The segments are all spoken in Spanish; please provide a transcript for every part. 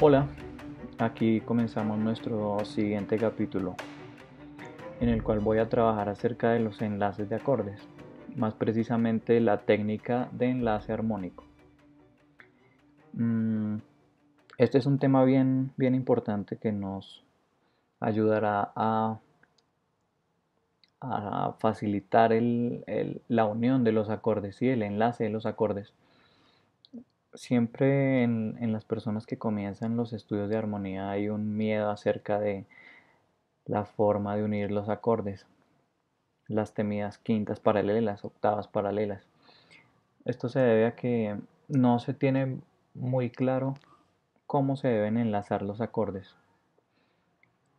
Hola, aquí comenzamos nuestro siguiente capítulo en el cual voy a trabajar acerca de los enlaces de acordes, más precisamente la técnica de enlace armónico. Mm, este es un tema bien, bien importante que nos ayudará a, facilitar la unión de los acordes y el enlace de los acordes siempre en, las personas que comienzan los estudios de armonía hay un miedo acerca de la forma de unir los acordes, las temidas quintas paralelas, octavas paralelas. Esto se debe a que no se tiene muy claro cómo se deben enlazar los acordes.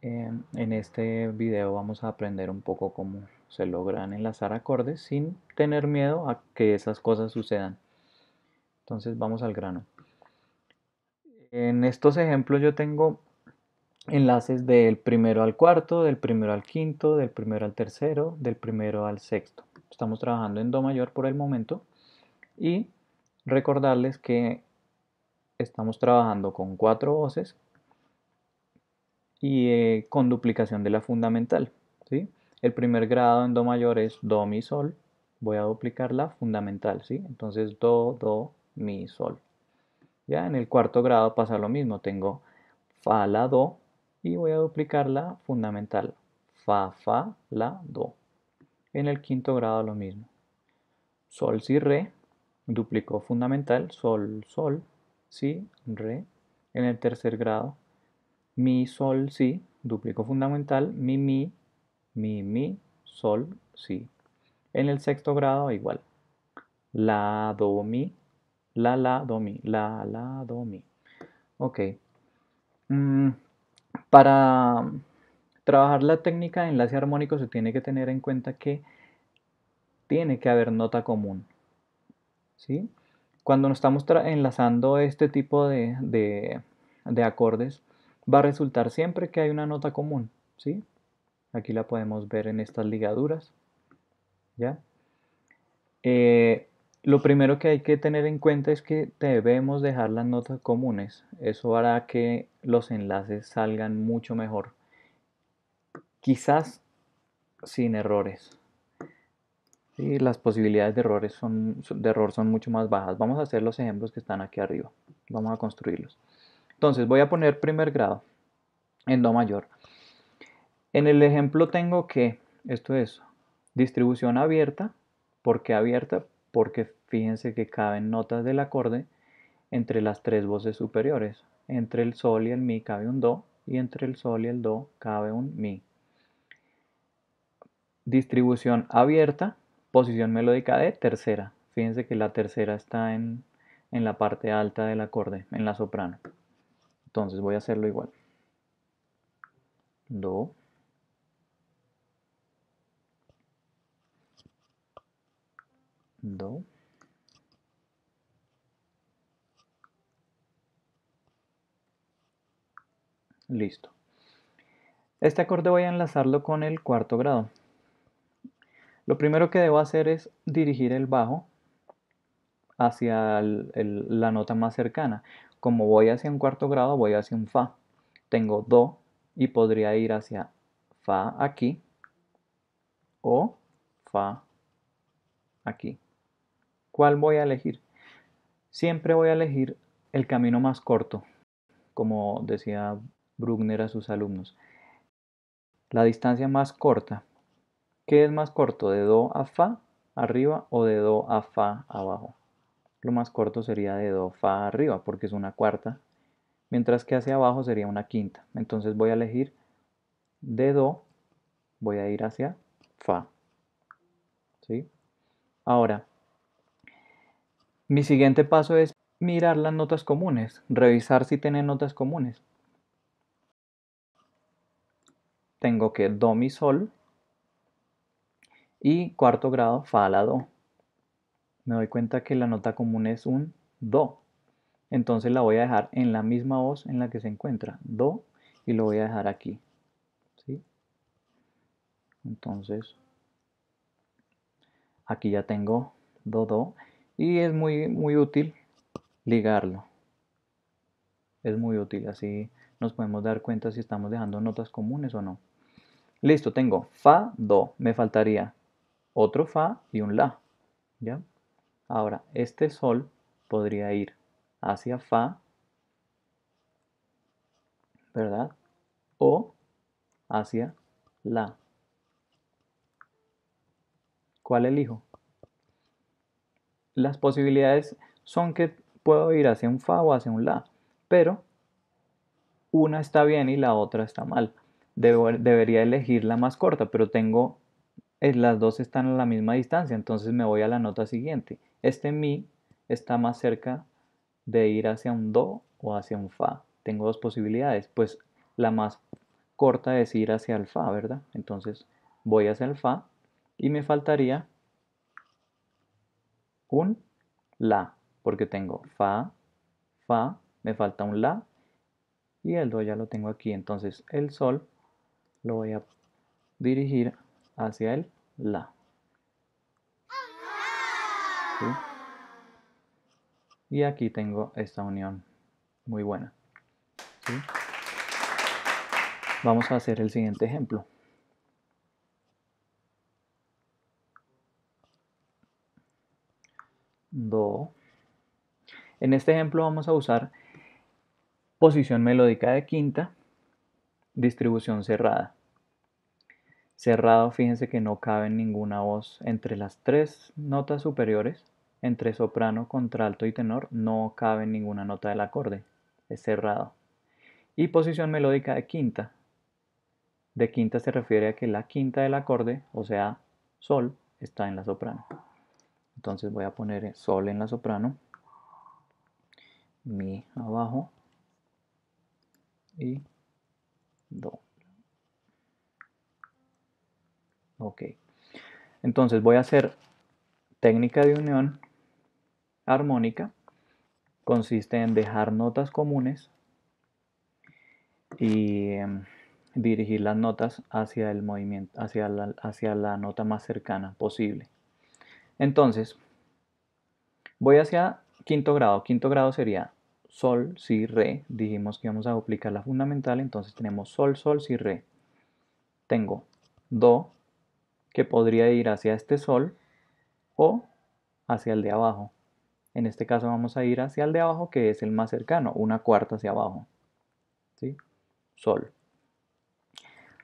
Eh, en este video vamos a aprender un poco cómo se logran enlazar acordes sin tener miedo a que esas cosas sucedan. Entonces vamos al grano. En estos ejemplos yo tengo enlaces del primero al cuarto, del primero al quinto, del primero al tercero, del primero al sexto. Estamos trabajando en Do mayor por el momento y recordarles que estamos trabajando con cuatro voces y eh, con duplicación de la fundamental. ¿sí? El primer grado en Do mayor es Do, Mi, Sol. Voy a duplicar la fundamental. ¿sí? Entonces Do, Do, mi, sol. Ya en el cuarto grado pasa lo mismo, tengo fa, la, do y voy a duplicar la fundamental, fa, fa, la, do. En el quinto grado lo mismo, sol, si, re, duplico fundamental, sol, sol, si, re. En el tercer grado, mi, sol, si, duplico fundamental, mi, mi, mi, mi, sol, si. En el sexto grado igual, la, do, mi, la, la, do, mi. La, la, do, mi. Ok. Mm, para trabajar la técnica de enlace armónico se tiene que tener en cuenta que tiene que haber nota común. ¿sí? Cuando nos estamos enlazando este tipo de, acordes, va a resultar siempre que hay una nota común. ¿sí? Aquí la podemos ver en estas ligaduras. ¿ya? Eh, lo primero que hay que tener en cuenta es que debemos dejar las notas comunes. Eso hará que los enlaces salgan mucho mejor. Quizás sin errores. Y las posibilidades de, errores son, de error son mucho más bajas. Vamos a hacer los ejemplos que están aquí arriba. Vamos a construirlos. Entonces voy a poner primer grado en Do mayor. En el ejemplo tengo que, esto es, distribución abierta. ¿Por qué abierta? porque fíjense que caben notas del acorde entre las tres voces superiores. Entre el sol y el mi cabe un do y entre el sol y el do cabe un mi. Distribución abierta, posición melódica de tercera. Fíjense que la tercera está en, en la parte alta del acorde, en la soprano. Entonces voy a hacerlo igual. Do. do, listo. Este acorde voy a enlazarlo con el cuarto grado. Lo primero que debo hacer es dirigir el bajo hacia la nota más cercana. Como voy hacia un cuarto grado, voy hacia un fa. Tengo do y podría ir hacia fa aquí o fa aquí. ¿Cuál voy a elegir? Siempre voy a elegir el camino más corto, como decía Bruckner a sus alumnos. La distancia más corta. ¿Qué es más corto? ¿De Do a Fa arriba o de Do a Fa abajo? Lo más corto sería de Do Fa arriba porque es una cuarta, mientras que hacia abajo sería una quinta. Entonces voy a elegir de Do, voy a ir hacia Fa. ¿Sí? Ahora, mi siguiente paso es mirar las notas comunes, revisar si tienen notas comunes. Tengo que do mi sol y cuarto grado fa la do. Me doy cuenta que la nota común es un do. Entonces la voy a dejar en la misma voz en la que se encuentra, do, y lo voy a dejar aquí. Entonces, aquí ya tengo do, do y es muy, muy útil ligarlo. Es muy útil, así nos podemos dar cuenta si estamos dejando notas comunes o no. Listo, tengo fa, do, me faltaría otro fa y un la, ¿ya? Ahora, este sol podría ir hacia fa, ¿verdad? O hacia la. ¿Cuál elijo? las posibilidades son que puedo ir hacia un fa o hacia un la, pero una está bien y la otra está mal. debería elegir la más corta, pero tengo eh, las dos están a la misma distancia, entonces me voy a la nota siguiente. Este mi está más cerca de ir hacia un do o hacia un fa. Tengo dos posibilidades, pues la más corta es ir hacia el fa, ¿verdad? Entonces voy hacia el fa y me faltaría un la, porque tengo fa, fa, me falta un la y el do ya lo tengo aquí. Entonces el sol lo voy a dirigir hacia el la. Y aquí tengo esta unión muy buena. Vamos a hacer el siguiente ejemplo. do. En este ejemplo vamos a usar posición melódica de quinta, distribución cerrada. Cerrado, fíjense que no cabe ninguna voz entre las tres notas superiores, entre soprano, contralto y tenor, no cabe ninguna nota del acorde, es cerrado. Y posición melódica de quinta. De quinta se refiere a que la quinta del acorde, o sea, sol, está en la soprano. Entonces voy a poner sol en la soprano, mi abajo y do. Ok. Entonces voy a hacer técnica de unión armónica. Consiste en dejar notas comunes y em, dirigir las notas hacia el movimiento, hacia hacia la nota más cercana posible. Entonces, voy hacia quinto grado. Quinto grado sería sol, si, re. Dijimos que íbamos a duplicar la fundamental, entonces tenemos sol, sol, si, re. Tengo do, que podría ir hacia este sol o hacia el de abajo. En este caso vamos a ir hacia el de abajo, que es el más cercano, una cuarta hacia abajo. ¿Sí? Sol.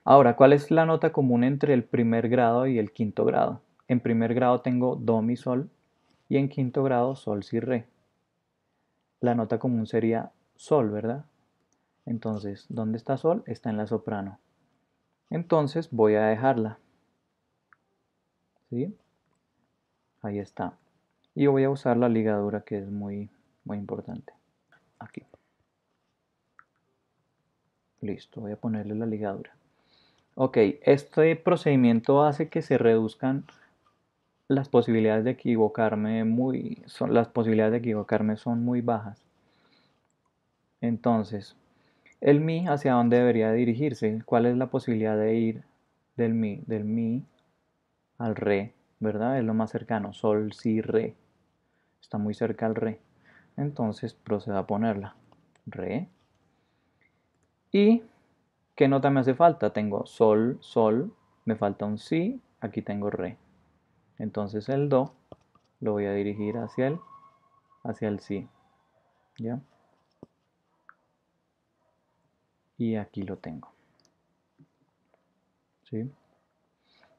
Ahora, ¿cuál es la nota común entre el primer grado y el quinto grado? En primer grado tengo do mi sol y en quinto grado sol si re. La nota común sería sol, ¿verdad? Entonces, ¿dónde está sol? Está en la soprano. Entonces voy a dejarla. ¿Sí? Ahí está. Y voy a usar la ligadura que es muy, muy importante. Aquí. Listo, voy a ponerle la ligadura. Ok, este procedimiento hace que se reduzcan las posibilidades de equivocarme muy son, las posibilidades de equivocarme son muy bajas. Entonces, el mi hacia dónde debería dirigirse, cuál es la posibilidad de ir del mi, del mi al re, ¿verdad? Es lo más cercano, sol, si, re. Está muy cerca al re. Entonces proceda a ponerla. Re. ¿Y qué nota me hace falta? Tengo sol, sol, me falta un si, aquí tengo re. Entonces el do lo voy a dirigir hacia el, hacia el si. Y aquí lo tengo. ¿Sí?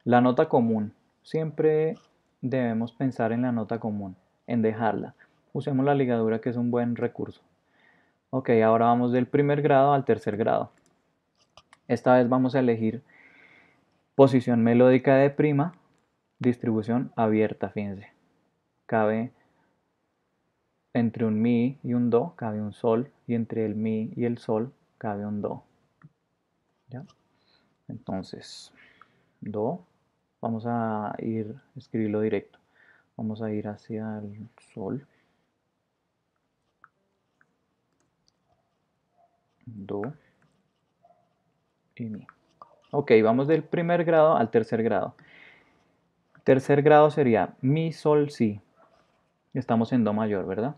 La nota común. Siempre debemos pensar en la nota común, en dejarla. Usemos la ligadura que es un buen recurso. Ok, ahora vamos del primer grado al tercer grado. Esta vez vamos a elegir posición melódica de prima distribución abierta, fíjense. Cabe entre un mi y un do, cabe un sol, y entre el mi y el sol, cabe un do. ¿Ya? Entonces, do, vamos a ir, escribirlo directo. Vamos a ir hacia el sol. Do y mi. Ok, vamos del primer grado al tercer grado. Tercer grado sería mi, sol, si. Estamos en do mayor, ¿verdad?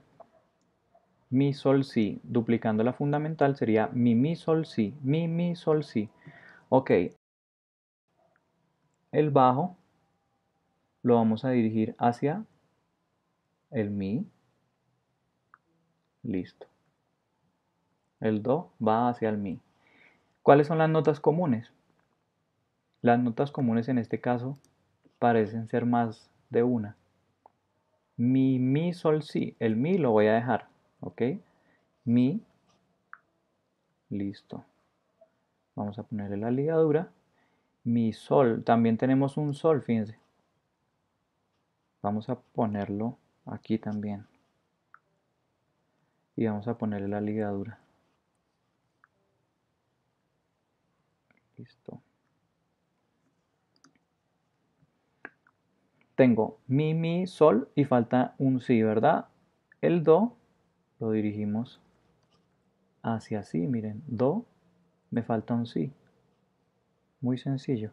Mi, sol, si. Duplicando la fundamental sería mi, mi, sol, si. Mi, mi, sol, si. Ok. El bajo lo vamos a dirigir hacia el mi. Listo. El do va hacia el mi. ¿Cuáles son las notas comunes? Las notas comunes en este caso parecen ser más de una. Mi, mi, sol, si. El mi lo voy a dejar, ¿ok? Mi. Listo. Vamos a ponerle la ligadura. Mi sol. También tenemos un sol, fíjense. Vamos a ponerlo aquí también. Y vamos a ponerle la ligadura. Listo. tengo mi, mi, sol y falta un si, ¿verdad? El do lo dirigimos hacia así, miren, do, me falta un si. Muy sencillo.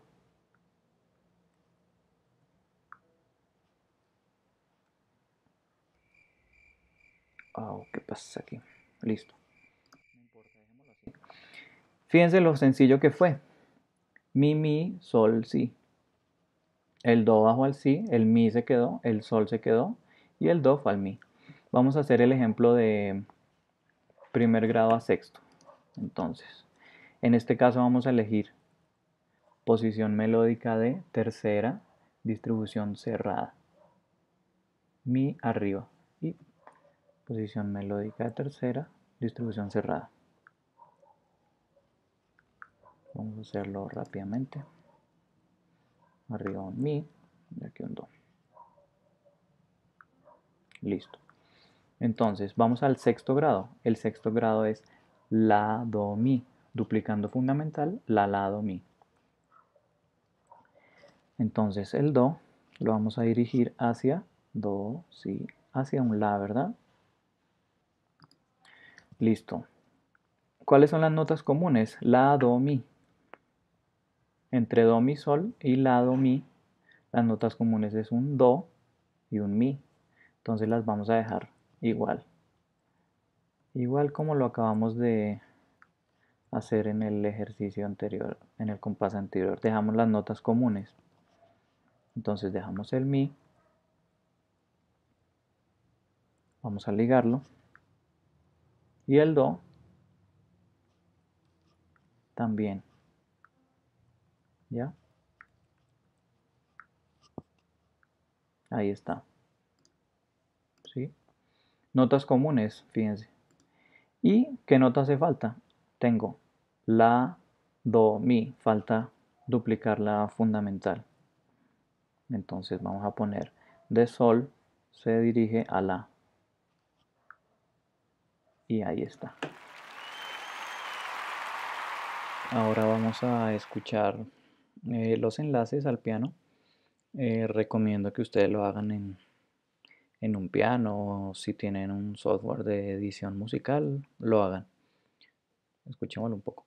Oh, ¿qué pasa aquí? Listo. Fíjense lo sencillo que fue. Mi, mi, sol, si. El Do bajo al Si, el Mi se quedó, el Sol se quedó y el Do al Mi. Vamos a hacer el ejemplo de primer grado a sexto. Entonces, en este caso vamos a elegir posición melódica de tercera, distribución cerrada. Mi arriba y posición melódica de tercera, distribución cerrada. Vamos a hacerlo rápidamente arriba un mi y aquí un do. Listo. Entonces, vamos al sexto grado. El sexto grado es la, do, mi, duplicando fundamental la, la, do, mi. Entonces, el do lo vamos a dirigir hacia do, si, hacia un la, ¿verdad? Listo. ¿Cuáles son las notas comunes? La, do, mi. Entre do, mi, sol y la, do, mi, las notas comunes es un do y un mi. Entonces las vamos a dejar igual. Igual como lo acabamos de hacer en el ejercicio anterior, en el compás anterior. Dejamos las notas comunes. Entonces dejamos el mi. Vamos a ligarlo. Y el do también. ¿Ya? Ahí está. ¿Sí? Notas comunes, fíjense. ¿Y qué nota hace falta? Tengo la, do, mi. Falta duplicar la fundamental. Entonces vamos a poner de sol se dirige a la. Y ahí está. Ahora vamos a escuchar eh, los enlaces al piano, eh, recomiendo que ustedes lo hagan en, en un piano, o si tienen un software de edición musical, lo hagan. Escuchémoslo un poco.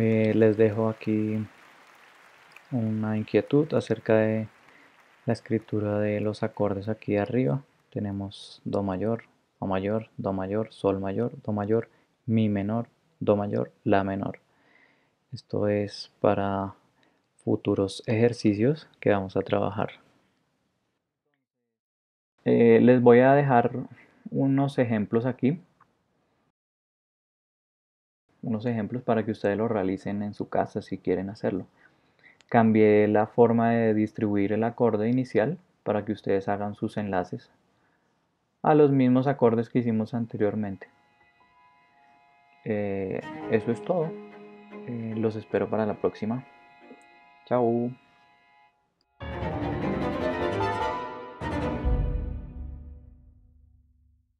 Eh, les dejo aquí una inquietud acerca de la escritura de los acordes aquí arriba. Tenemos Do mayor, O mayor, Do mayor, Sol mayor, Do mayor, Mi menor, Do mayor, La menor. Esto es para futuros ejercicios que vamos a trabajar. Eh, les voy a dejar unos ejemplos aquí unos ejemplos para que ustedes lo realicen en su casa si quieren hacerlo. Cambié la forma de distribuir el acorde inicial para que ustedes hagan sus enlaces a los mismos acordes que hicimos anteriormente. Eh, eso es todo. Eh, los espero para la próxima. Chao.